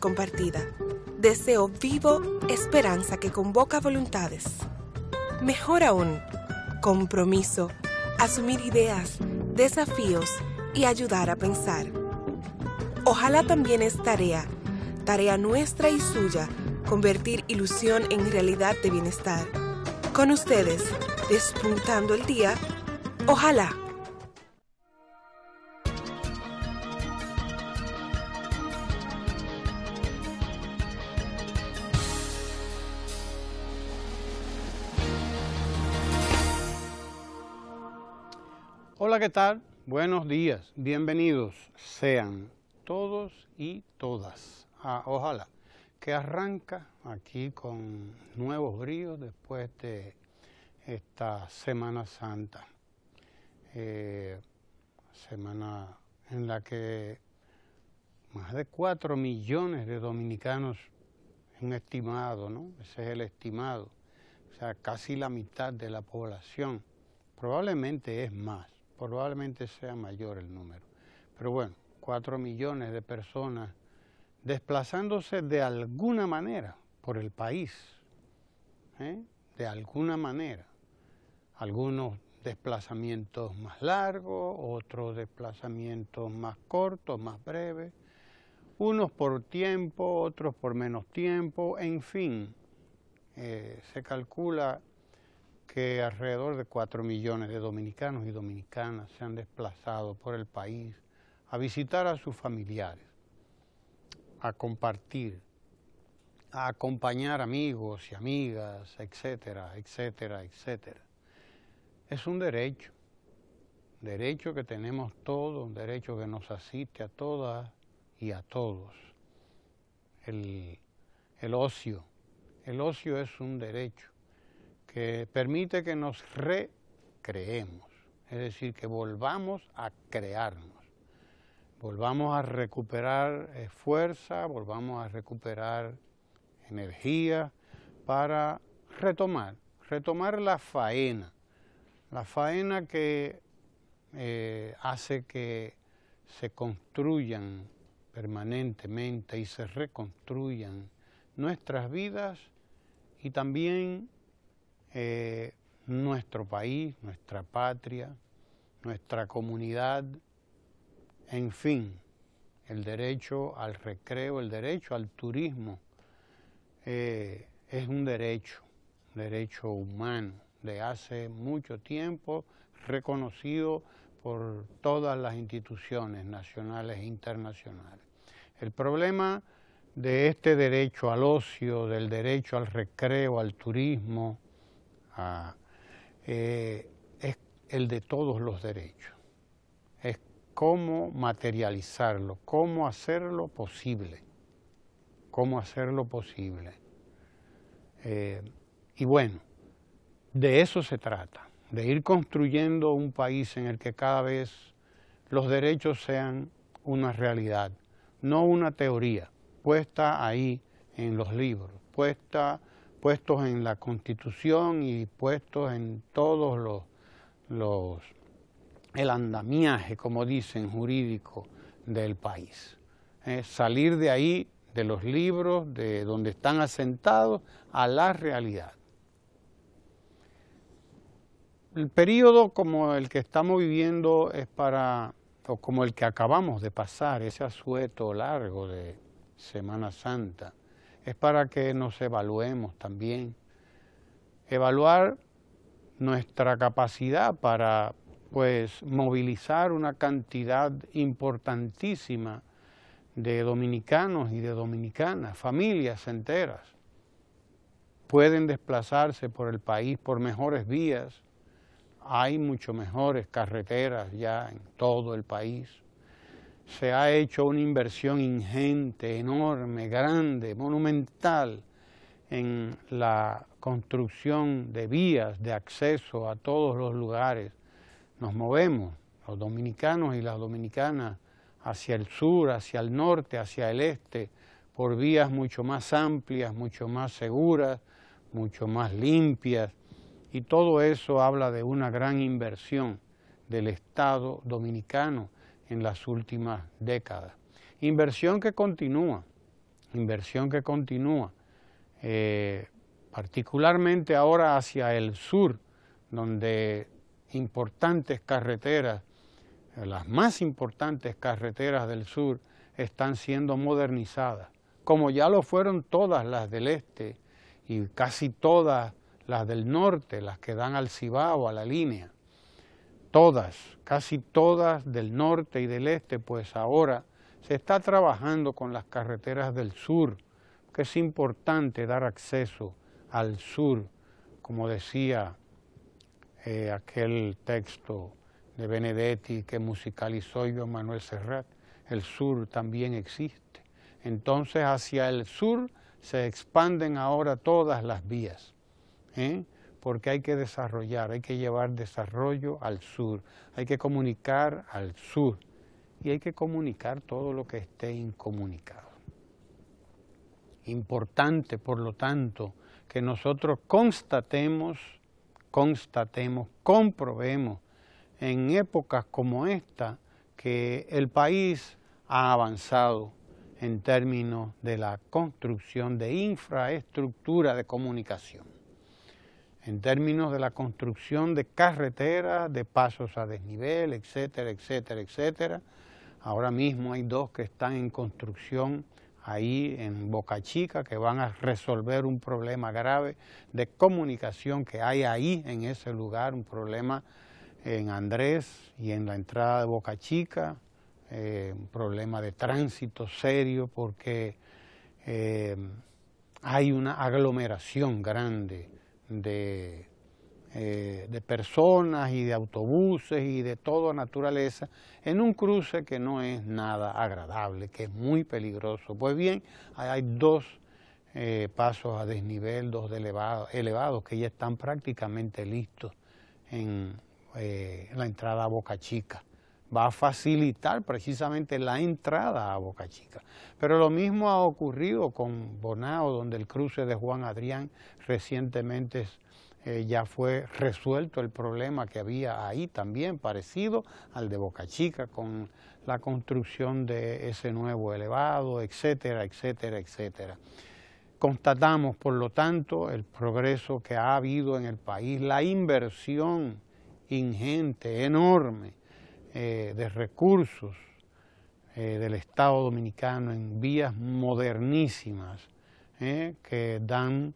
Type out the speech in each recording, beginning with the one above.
compartida, deseo vivo, esperanza que convoca voluntades. Mejor aún, compromiso, asumir ideas, desafíos y ayudar a pensar. Ojalá también es tarea, tarea nuestra y suya, convertir ilusión en realidad de bienestar. Con ustedes, despuntando el día, ojalá. Hola, ¿qué tal? Buenos días, bienvenidos sean todos y todas. ojalá que arranca aquí con nuevos bríos después de esta Semana Santa. Eh, semana en la que más de 4 millones de dominicanos, un estimado, ¿no? Ese es el estimado, o sea, casi la mitad de la población, probablemente es más probablemente sea mayor el número. Pero bueno, 4 millones de personas desplazándose de alguna manera por el país, ¿eh? de alguna manera. Algunos desplazamientos más largos, otros desplazamientos más cortos, más breves, unos por tiempo, otros por menos tiempo, en fin, eh, se calcula que alrededor de 4 millones de dominicanos y dominicanas se han desplazado por el país a visitar a sus familiares, a compartir, a acompañar amigos y amigas, etcétera, etcétera, etcétera. Es un derecho, derecho que tenemos todos, un derecho que nos asiste a todas y a todos. el ocio, el ocio es un derecho que permite que nos recreemos, es decir, que volvamos a crearnos, volvamos a recuperar eh, fuerza, volvamos a recuperar energía para retomar, retomar la faena, la faena que eh, hace que se construyan permanentemente y se reconstruyan nuestras vidas y también eh, nuestro país, nuestra patria, nuestra comunidad, en fin, el derecho al recreo, el derecho al turismo, eh, es un derecho, un derecho humano, de hace mucho tiempo, reconocido por todas las instituciones nacionales e internacionales. El problema de este derecho al ocio, del derecho al recreo, al turismo, eh, es el de todos los derechos. Es cómo materializarlo, cómo hacerlo posible, cómo hacerlo posible. Eh, y bueno, de eso se trata, de ir construyendo un país en el que cada vez los derechos sean una realidad, no una teoría puesta ahí en los libros, puesta puestos en la Constitución y puestos en todos los, el andamiaje, como dicen, jurídico del país. Eh, salir de ahí, de los libros, de donde están asentados, a la realidad. El periodo como el que estamos viviendo es para, o como el que acabamos de pasar, ese asueto largo de Semana Santa, es para que nos evaluemos también. Evaluar nuestra capacidad para pues movilizar una cantidad importantísima de dominicanos y de dominicanas, familias enteras. Pueden desplazarse por el país por mejores vías, hay mucho mejores carreteras ya en todo el país se ha hecho una inversión ingente, enorme, grande, monumental en la construcción de vías de acceso a todos los lugares. Nos movemos, los dominicanos y las dominicanas, hacia el sur, hacia el norte, hacia el este, por vías mucho más amplias, mucho más seguras, mucho más limpias, y todo eso habla de una gran inversión del Estado dominicano en las últimas décadas. Inversión que continúa, inversión que continúa, eh, particularmente ahora hacia el sur, donde importantes carreteras, las más importantes carreteras del sur, están siendo modernizadas, como ya lo fueron todas las del este y casi todas las del norte, las que dan al Cibao, a la línea todas, casi todas del norte y del este, pues ahora se está trabajando con las carreteras del sur, que es importante dar acceso al sur, como decía eh, aquel texto de Benedetti que musicalizó yo Manuel Serrat, el sur también existe. Entonces hacia el sur se expanden ahora todas las vías. ¿eh? porque hay que desarrollar, hay que llevar desarrollo al sur, hay que comunicar al sur y hay que comunicar todo lo que esté incomunicado. Importante, por lo tanto, que nosotros constatemos, constatemos, comprobemos en épocas como esta que el país ha avanzado en términos de la construcción de infraestructura de comunicación en términos de la construcción de carreteras, de pasos a desnivel, etcétera, etcétera, etcétera. Ahora mismo hay dos que están en construcción ahí en Boca Chica que van a resolver un problema grave de comunicación que hay ahí en ese lugar, un problema en Andrés y en la entrada de Boca Chica, eh, un problema de tránsito serio porque eh, hay una aglomeración grande de, eh, de personas y de autobuses y de toda naturaleza en un cruce que no es nada agradable, que es muy peligroso. Pues bien, hay dos eh, pasos a desnivel, dos elevados que ya están prácticamente listos en eh, la entrada a Boca Chica va a facilitar precisamente la entrada a Boca Chica. Pero lo mismo ha ocurrido con Bonao, donde el cruce de Juan Adrián recientemente eh, ya fue resuelto el problema que había ahí también, parecido al de Boca Chica, con la construcción de ese nuevo elevado, etcétera, etcétera, etcétera. Constatamos, por lo tanto, el progreso que ha habido en el país, la inversión ingente, enorme, eh, de recursos eh, del Estado dominicano en vías modernísimas eh, que dan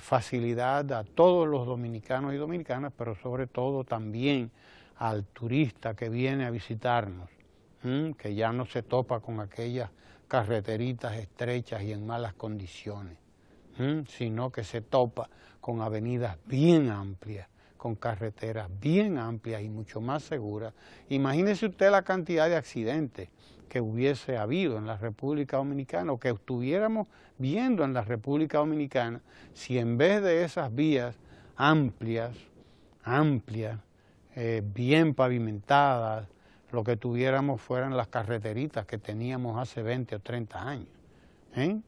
facilidad a todos los dominicanos y dominicanas, pero sobre todo también al turista que viene a visitarnos, que ya no se topa con aquellas carreteritas estrechas y en malas condiciones, sino que se topa con avenidas bien amplias con carreteras bien amplias y mucho más seguras. Imagínese usted la cantidad de accidentes que hubiese habido en la República Dominicana o que estuviéramos viendo en la República Dominicana si en vez de esas vías amplias, amplias, eh, bien pavimentadas, lo que tuviéramos fueran las carreteritas que teníamos hace 20 o 30 años. ¿eh?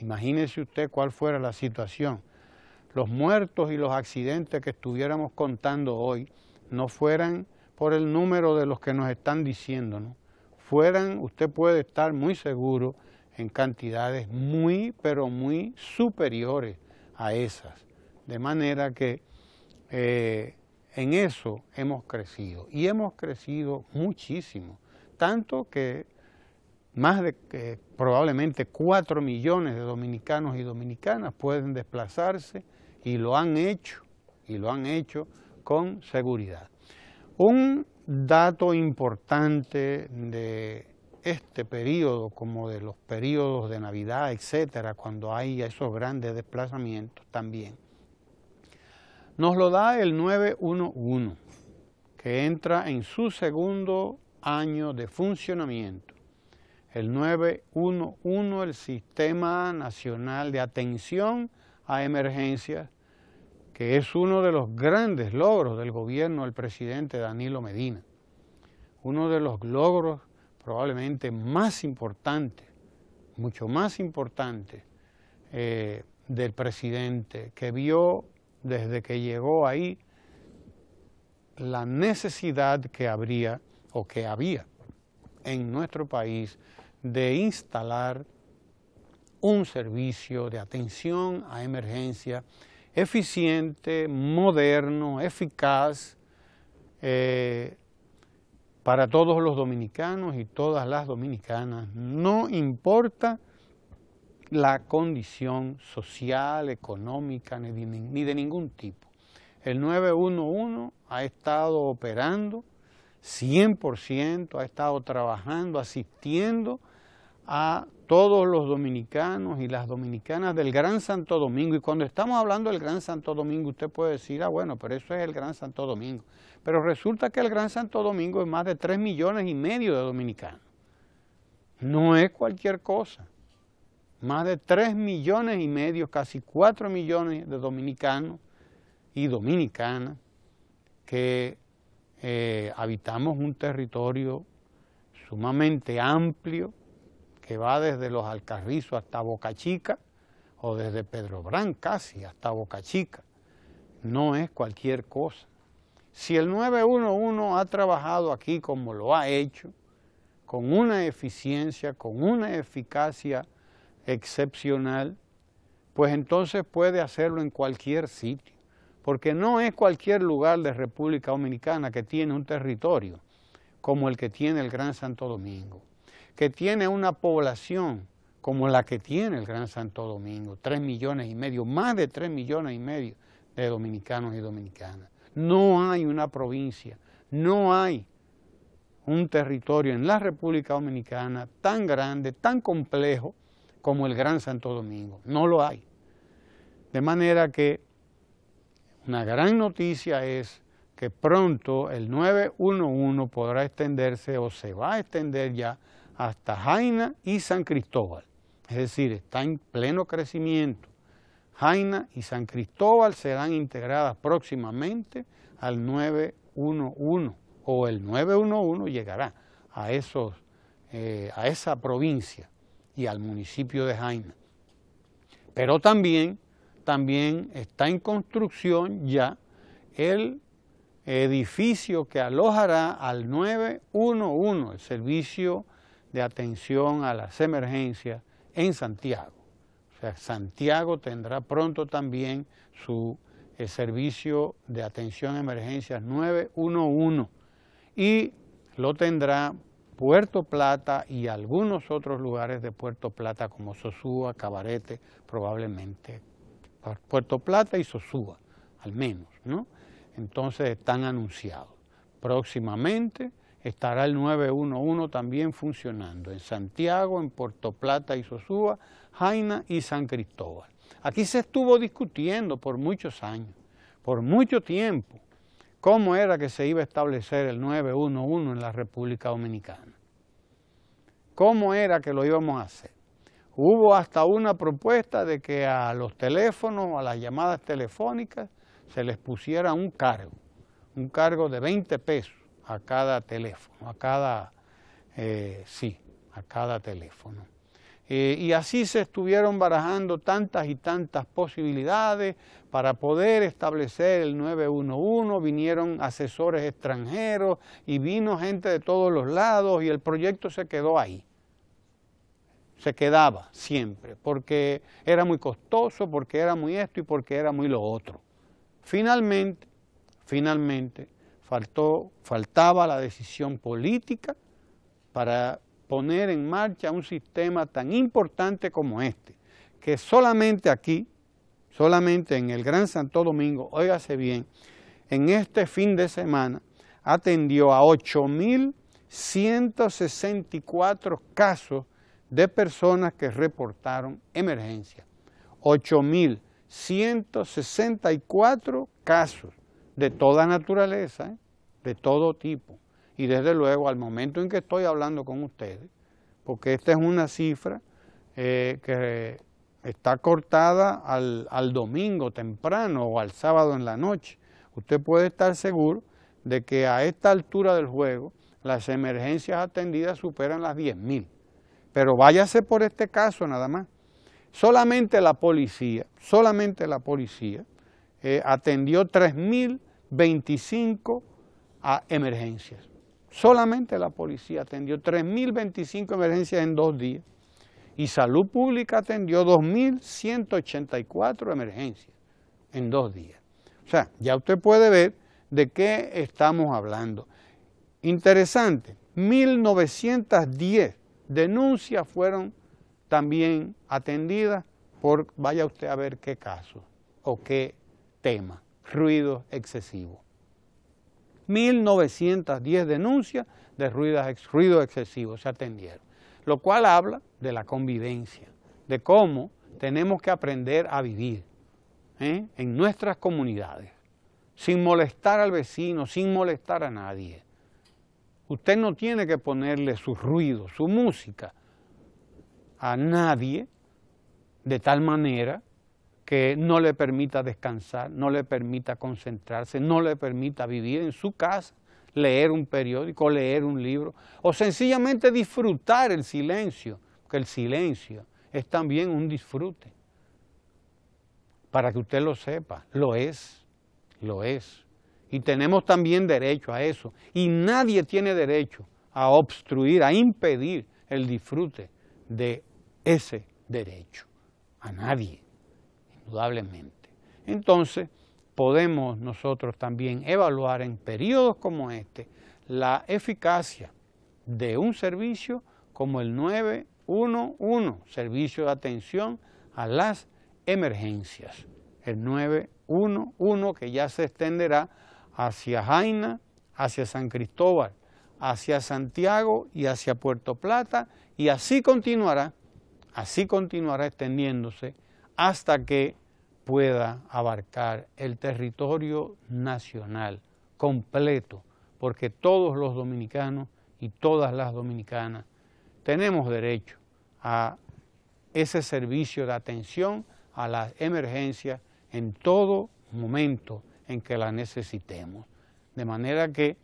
Imagínese usted cuál fuera la situación los muertos y los accidentes que estuviéramos contando hoy no fueran por el número de los que nos están diciendo, fueran, usted puede estar muy seguro, en cantidades muy, pero muy superiores a esas. De manera que eh, en eso hemos crecido y hemos crecido muchísimo, tanto que más de probablemente cuatro millones de dominicanos y dominicanas pueden desplazarse y lo han hecho, y lo han hecho con seguridad. Un dato importante de este periodo, como de los periodos de Navidad, etcétera, cuando hay esos grandes desplazamientos también, nos lo da el 911, que entra en su segundo año de funcionamiento. El 911, el Sistema Nacional de Atención a emergencia, que es uno de los grandes logros del gobierno del presidente Danilo Medina, uno de los logros probablemente más importantes, mucho más importante eh, del presidente, que vio desde que llegó ahí la necesidad que habría o que había en nuestro país de instalar un servicio de atención a emergencia eficiente, moderno, eficaz eh, para todos los dominicanos y todas las dominicanas, no importa la condición social, económica, ni de ningún tipo. El 911 ha estado operando 100%, ha estado trabajando, asistiendo a todos los dominicanos y las dominicanas del Gran Santo Domingo. Y cuando estamos hablando del Gran Santo Domingo, usted puede decir, ah, bueno, pero eso es el Gran Santo Domingo. Pero resulta que el Gran Santo Domingo es más de 3 millones y medio de dominicanos. No es cualquier cosa. Más de 3 millones y medio, casi 4 millones de dominicanos y dominicanas que eh, habitamos un territorio sumamente amplio, que va desde los Alcarrizos hasta Boca Chica, o desde Pedro Brán casi hasta Boca Chica. No es cualquier cosa. Si el 911 ha trabajado aquí como lo ha hecho, con una eficiencia, con una eficacia excepcional, pues entonces puede hacerlo en cualquier sitio, porque no es cualquier lugar de República Dominicana que tiene un territorio como el que tiene el Gran Santo Domingo que tiene una población como la que tiene el Gran Santo Domingo, tres millones y medio, más de tres millones y medio de dominicanos y dominicanas. No hay una provincia, no hay un territorio en la República Dominicana tan grande, tan complejo como el Gran Santo Domingo. No lo hay. De manera que una gran noticia es que pronto el 911 podrá extenderse o se va a extender ya hasta Jaina y San Cristóbal. Es decir, está en pleno crecimiento. Jaina y San Cristóbal serán integradas próximamente al 911 o el 911 llegará a, esos, eh, a esa provincia y al municipio de Jaina. Pero también, también está en construcción ya el edificio que alojará al 911, el servicio de atención a las emergencias en Santiago. O sea, Santiago tendrá pronto también su eh, servicio de atención a emergencias 911 y lo tendrá Puerto Plata y algunos otros lugares de Puerto Plata como Sosúa, Cabarete, probablemente Puerto Plata y Sosúa, al menos, ¿no? Entonces están anunciados. Próximamente estará el 911 también funcionando en Santiago, en Puerto Plata y Sosúa, Jaina y San Cristóbal. Aquí se estuvo discutiendo por muchos años, por mucho tiempo, cómo era que se iba a establecer el 911 en la República Dominicana. Cómo era que lo íbamos a hacer. Hubo hasta una propuesta de que a los teléfonos, a las llamadas telefónicas, se les pusiera un cargo, un cargo de 20 pesos a cada teléfono, a cada, eh, sí, a cada teléfono. Eh, y así se estuvieron barajando tantas y tantas posibilidades para poder establecer el 911, vinieron asesores extranjeros y vino gente de todos los lados y el proyecto se quedó ahí. Se quedaba siempre, porque era muy costoso, porque era muy esto y porque era muy lo otro. Finalmente, finalmente, faltó, faltaba la decisión política para poner en marcha un sistema tan importante como este, que solamente aquí, solamente en el Gran Santo Domingo, óigase bien, en este fin de semana atendió a 8.164 casos de personas que reportaron emergencia. 8.164 casos de toda naturaleza, ¿eh? de todo tipo. Y desde luego, al momento en que estoy hablando con ustedes, porque esta es una cifra eh, que está cortada al, al domingo temprano o al sábado en la noche, usted puede estar seguro de que a esta altura del juego las emergencias atendidas superan las 10.000. Pero váyase por este caso nada más. Solamente la policía, solamente la policía eh, atendió 3.025 a emergencias. Solamente la policía atendió 3.025 emergencias en dos días y Salud Pública atendió 2.184 emergencias en dos días. O sea, ya usted puede ver de qué estamos hablando. Interesante, 1.910 denuncias fueron también atendidas por, vaya usted a ver qué caso o qué tema, ruido excesivo. 1.910 denuncias de ruido excesivo se atendieron, lo cual habla de la convivencia, de cómo tenemos que aprender a vivir ¿eh? en nuestras comunidades, sin molestar al vecino, sin molestar a nadie. Usted no tiene que ponerle su ruido, su música a nadie de tal manera que no le permita descansar, no le permita concentrarse, no le permita vivir en su casa, leer un periódico, leer un libro, o sencillamente disfrutar el silencio, que el silencio es también un disfrute. Para que usted lo sepa, lo es, lo es. Y tenemos también derecho a eso. Y nadie tiene derecho a obstruir, a impedir el disfrute de ese derecho. A nadie. Indudablemente. Entonces, podemos nosotros también evaluar en periodos como este la eficacia de un servicio como el 911, Servicio de Atención a las Emergencias, el 911 que ya se extenderá hacia Jaina, hacia San Cristóbal, hacia Santiago y hacia Puerto Plata y así continuará, así continuará extendiéndose hasta que pueda abarcar el territorio nacional completo, porque todos los dominicanos y todas las dominicanas tenemos derecho a ese servicio de atención a la emergencia en todo momento en que la necesitemos. De manera que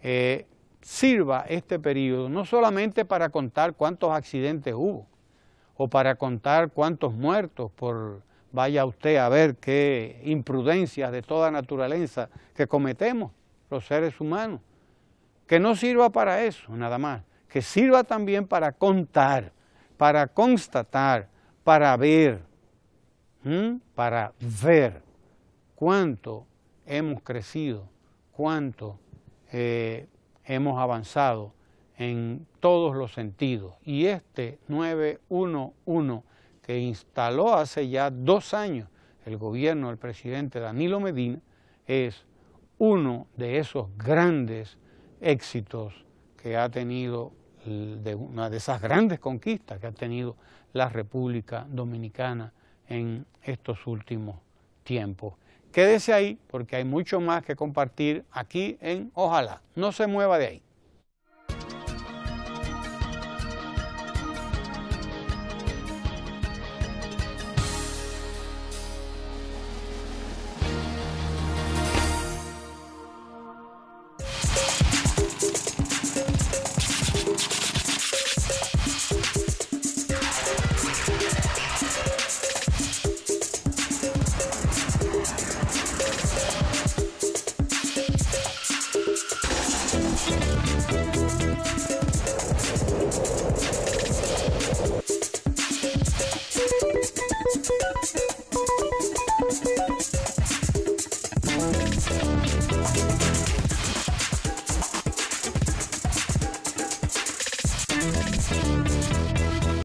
eh, sirva este periodo no solamente para contar cuántos accidentes hubo, o para contar cuántos muertos por vaya usted a ver qué imprudencias de toda naturaleza que cometemos los seres humanos. Que no sirva para eso, nada más, que sirva también para contar, para constatar, para ver, para ver cuánto hemos crecido, cuánto eh, hemos avanzado en todos los sentidos. Y este 911 que instaló hace ya dos años el gobierno del presidente Danilo Medina es uno de esos grandes éxitos que ha tenido, de una de esas grandes conquistas que ha tenido la República Dominicana en estos últimos tiempos. Quédese ahí porque hay mucho más que compartir aquí en Ojalá. No se mueva de ahí.